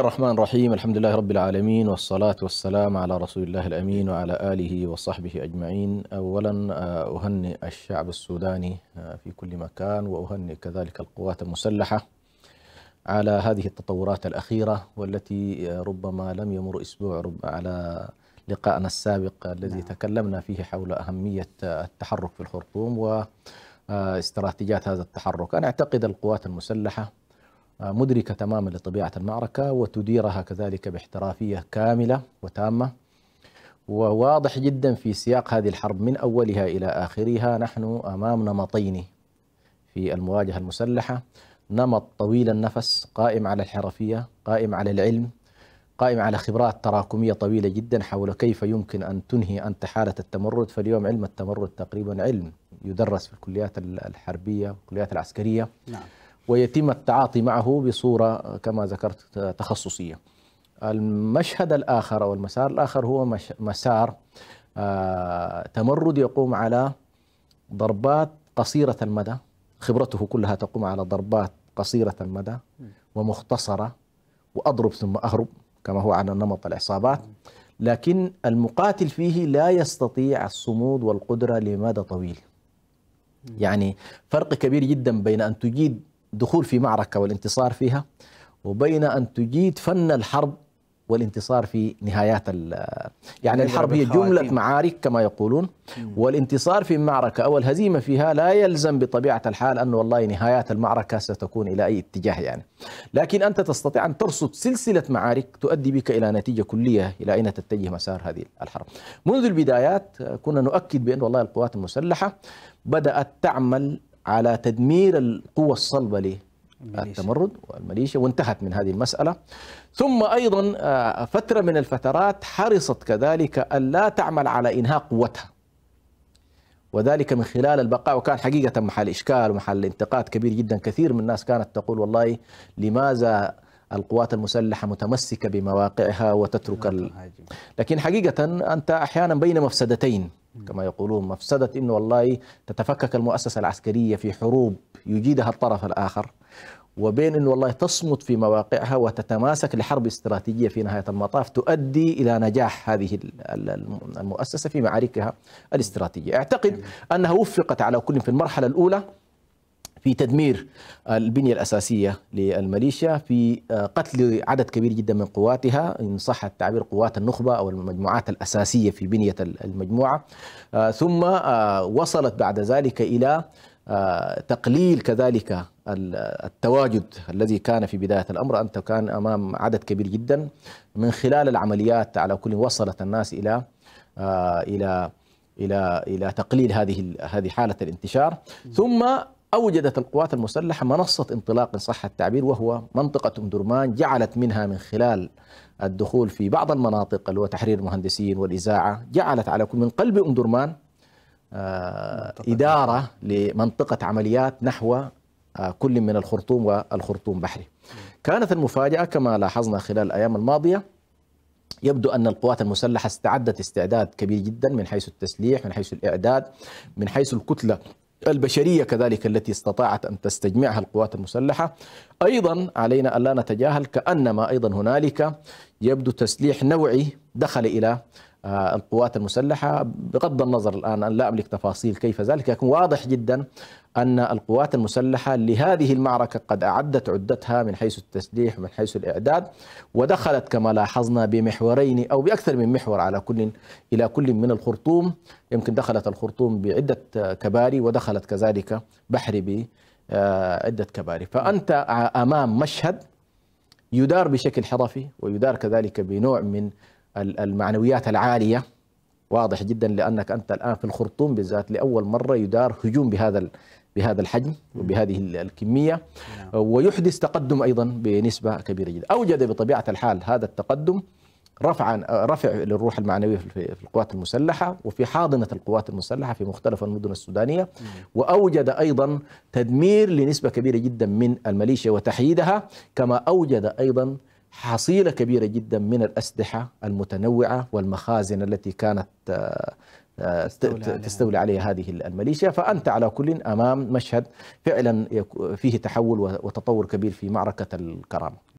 الرحمن الرحيم الحمد لله رب العالمين والصلاة والسلام على رسول الله الأمين وعلى آله وصحبه أجمعين أولا آه، أهنئ الشعب السوداني آه، في كل مكان وأهنئ كذلك القوات المسلحة على هذه التطورات الأخيرة والتي آه، ربما لم يمر أسبوع على لقائنا السابق الذي نعم. تكلمنا فيه حول أهمية التحرك في الخرطوم واستراتيجيات هذا التحرك أنا أعتقد القوات المسلحة مدركة تماما لطبيعة المعركة وتديرها كذلك باحترافية كاملة وتامة وواضح جدا في سياق هذه الحرب من أولها إلى آخرها نحن أمام نمطين في المواجهة المسلحة نمط طويل النفس قائم على الحرفية قائم على العلم قائم على خبرات تراكمية طويلة جدا حول كيف يمكن أن تنهي أنت حالة التمرد فاليوم علم التمرد تقريبا علم يدرس في الكليات الحربية والكليات العسكرية نعم. ويتم التعاطي معه بصورة كما ذكرت تخصصية المشهد الآخر أو المسار الآخر هو مسار آه، تمرد يقوم على ضربات قصيرة المدى خبرته كلها تقوم على ضربات قصيرة المدى ومختصرة وأضرب ثم أهرب كما هو على نمط العصابات لكن المقاتل فيه لا يستطيع الصمود والقدرة لمدى طويل يعني فرق كبير جدا بين أن تجيد الدخول في معركه والانتصار فيها وبين ان تجيد فن الحرب والانتصار في نهايات يعني الحرب هي جملة معارك كما يقولون والانتصار في معركة أو الهزيمة فيها لا يلزم بطبيعة الحال أن والله نهايات المعركة ستكون إلى أي اتجاه يعني لكن أنت تستطيع أن ترصد سلسلة معارك تؤدي بك إلى نتيجة كلية إلى أين تتجه مسار هذه الحرب منذ البدايات كنا نؤكد بأن والله القوات المسلحة بدأت تعمل على تدمير القوة الصلبة للتمرد والميليشيا وانتهت من هذه المسألة ثم أيضا آه، فترة من الفترات حرصت كذلك ألا تعمل على إنهاء قوتها وذلك من خلال البقاء وكان حقيقة محل إشكال ومحل انتقاد كبير جدا كثير من الناس كانت تقول والله لماذا القوات المسلحة متمسكة بمواقعها وتترك ال... لكن حقيقة أنت أحيانا بين مفسدتين كما يقولون مفسدة أنه والله تتفكك المؤسسة العسكرية في حروب يجيدها الطرف الآخر وبين أنه والله تصمت في مواقعها وتتماسك لحرب استراتيجية في نهاية المطاف تؤدي إلى نجاح هذه المؤسسة في معاركها الاستراتيجية أعتقد أنها وفقت على كل في المرحلة الأولى في تدمير البنية الأساسية للميليشيا في آه، قتل عدد كبير جدا من قواتها إن صح التعبير قوات النخبة أو المجموعات الأساسية في بنية المجموعة آه، ثم آه، وصلت بعد ذلك إلى تقليل كذلك التواجد الذي كان في بداية الأمر أنت كان أمام عدد كبير جدا من خلال العمليات على كل وصلت الناس إلى إلى إلى إلى تقليل هذه هذه حالة الانتشار ثم أوجدت القوات المسلحة منصة انطلاق إن صح التعبير وهو منطقة أم درمان جعلت منها من خلال الدخول في بعض المناطق اللي هو تحرير المهندسين والإذاعة جعلت على كل من قلب أم درمان آه، إدارة لمنطقة عمليات نحو آه، كل من الخرطوم والخرطوم بحري كانت المفاجأة كما لاحظنا خلال الأيام الماضية يبدو أن القوات المسلحة استعدت استعداد كبير جدا من حيث التسليح من حيث الإعداد من حيث الكتلة البشرية كذلك التي استطاعت أن تستجمعها القوات المسلحة أيضا علينا أن لا نتجاهل كأنما أيضا هنالك يبدو تسليح نوعي دخل إلى آه، القوات المسلحة بغض النظر الآن أن لا أملك تفاصيل كيف ذلك لكن واضح جدا أن القوات المسلحة لهذه المعركة قد أعدت عدتها من حيث التسليح ومن حيث الإعداد ودخلت كما لاحظنا بمحورين أو بأكثر من محور على كل إلى كل من الخرطوم يمكن دخلت الخرطوم بعدة كباري ودخلت كذلك بحري بعدة آه، كباري فأنت أمام مشهد يدار بشكل حرفي ويدار كذلك بنوع من المعنويات العاليه واضح جدا لانك انت الان في الخرطوم بالذات لاول مره يدار هجوم بهذا بهذا الحجم وبهذه الكميه نعم. ويحدث تقدم ايضا بنسبه كبيره جدا اوجد بطبيعه الحال هذا التقدم رفعا رفع للروح المعنويه في القوات المسلحه وفي حاضنه القوات المسلحه في مختلف المدن السودانيه واوجد ايضا تدمير لنسبه كبيره جدا من الميليشيا وتحييدها كما اوجد ايضا حصيلة كبيرة جدا من الأسلحة المتنوعة والمخازن التي كانت آه، آه، تستولي عليها. هذه الميليشيا فأنت على كل أمام مشهد فعلا فيه تحول وتطور كبير في معركة الكرامة